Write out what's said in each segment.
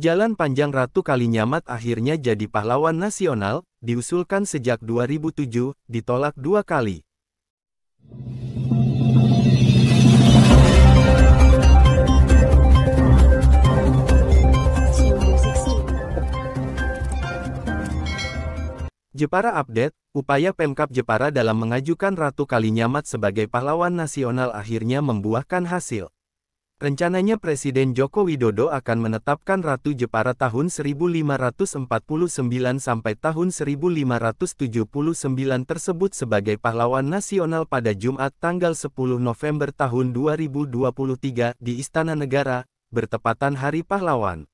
Jalan panjang Ratu Kalinyamat akhirnya jadi pahlawan nasional, diusulkan sejak 2007, ditolak dua kali. Jepara update, upaya Pemkap Jepara dalam mengajukan Ratu Kalinyamat sebagai pahlawan nasional akhirnya membuahkan hasil. Rencananya Presiden Joko Widodo akan menetapkan Ratu Jepara tahun 1549 sampai tahun 1579 tersebut sebagai pahlawan nasional pada Jumat tanggal 10 November tahun 2023 di Istana Negara, bertepatan Hari Pahlawan.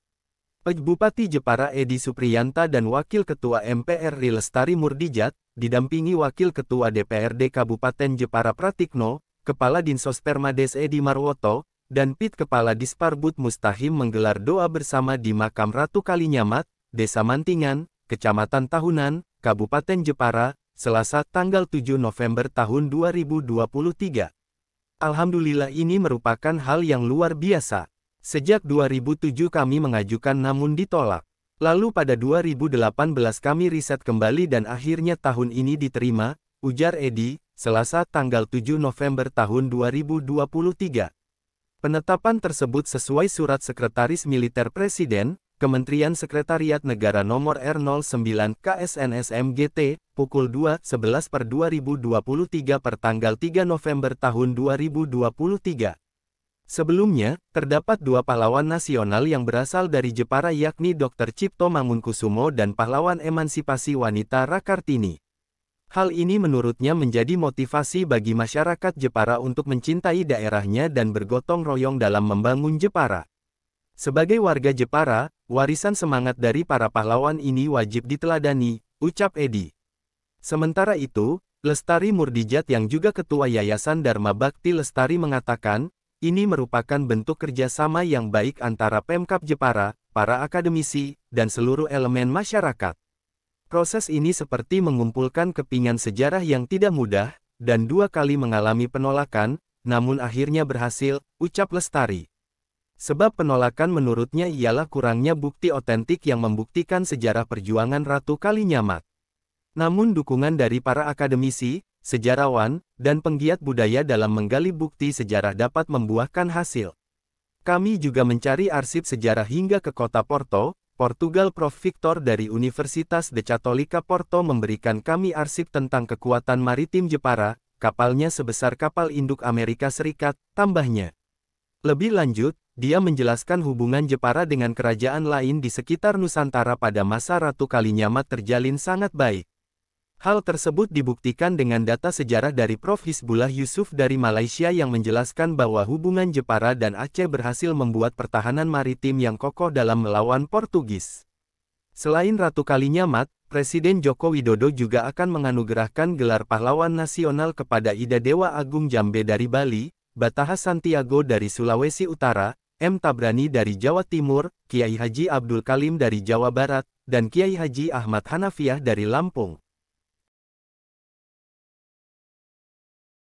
Bupati Jepara Edi Supriyanta dan Wakil Ketua MPR Rilestari Murdijat, didampingi Wakil Ketua DPRD Kabupaten Jepara Pratikno, Kepala Dinsos Permades Edi Marwoto, dan Pit Kepala Disparbut Mustahim menggelar doa bersama di makam Ratu Kalinyamat, Desa Mantingan, Kecamatan Tahunan, Kabupaten Jepara, Selasa tanggal 7 November tahun 2023. Alhamdulillah ini merupakan hal yang luar biasa. Sejak 2007 kami mengajukan namun ditolak. Lalu pada 2018 kami riset kembali dan akhirnya tahun ini diterima, ujar Edi, Selasa tanggal 7 November tahun 2023. Penetapan tersebut sesuai Surat Sekretaris Militer Presiden, Kementerian Sekretariat Negara Nomor R09 KSNSMGT, pukul 2.11 per 2023 per tanggal 3 November tahun 2023. Sebelumnya, terdapat dua pahlawan nasional yang berasal dari Jepara yakni Dr. Cipto Mangunkusumo dan pahlawan emansipasi wanita Rakartini. Hal ini menurutnya menjadi motivasi bagi masyarakat Jepara untuk mencintai daerahnya dan bergotong royong dalam membangun Jepara. Sebagai warga Jepara, warisan semangat dari para pahlawan ini wajib diteladani, ucap Edi. Sementara itu, Lestari Murdijat yang juga ketua Yayasan Dharma Bakti Lestari mengatakan, ini merupakan bentuk kerjasama yang baik antara Pemkap Jepara, para akademisi, dan seluruh elemen masyarakat. Proses ini seperti mengumpulkan kepingan sejarah yang tidak mudah, dan dua kali mengalami penolakan, namun akhirnya berhasil, ucap Lestari. Sebab penolakan menurutnya ialah kurangnya bukti otentik yang membuktikan sejarah perjuangan Ratu Kalinyamat. Namun dukungan dari para akademisi, sejarawan, dan penggiat budaya dalam menggali bukti sejarah dapat membuahkan hasil. Kami juga mencari arsip sejarah hingga ke kota Porto, Portugal Prof. Victor dari Universitas de Catolica Porto memberikan kami arsip tentang kekuatan maritim Jepara, kapalnya sebesar kapal induk Amerika Serikat, tambahnya. Lebih lanjut, dia menjelaskan hubungan Jepara dengan kerajaan lain di sekitar Nusantara pada masa Ratu Kalinyamat terjalin sangat baik. Hal tersebut dibuktikan dengan data sejarah dari Prof. Hizbullah Yusuf dari Malaysia yang menjelaskan bahwa hubungan Jepara dan Aceh berhasil membuat pertahanan maritim yang kokoh dalam melawan Portugis. Selain Ratu Kalinyamat, Presiden Joko Widodo juga akan menganugerahkan gelar pahlawan nasional kepada Ida Dewa Agung Jambe dari Bali, Bataha Santiago dari Sulawesi Utara, M. Tabrani dari Jawa Timur, Kiai Haji Abdul Kalim dari Jawa Barat, dan Kiai Haji Ahmad Hanafiah dari Lampung.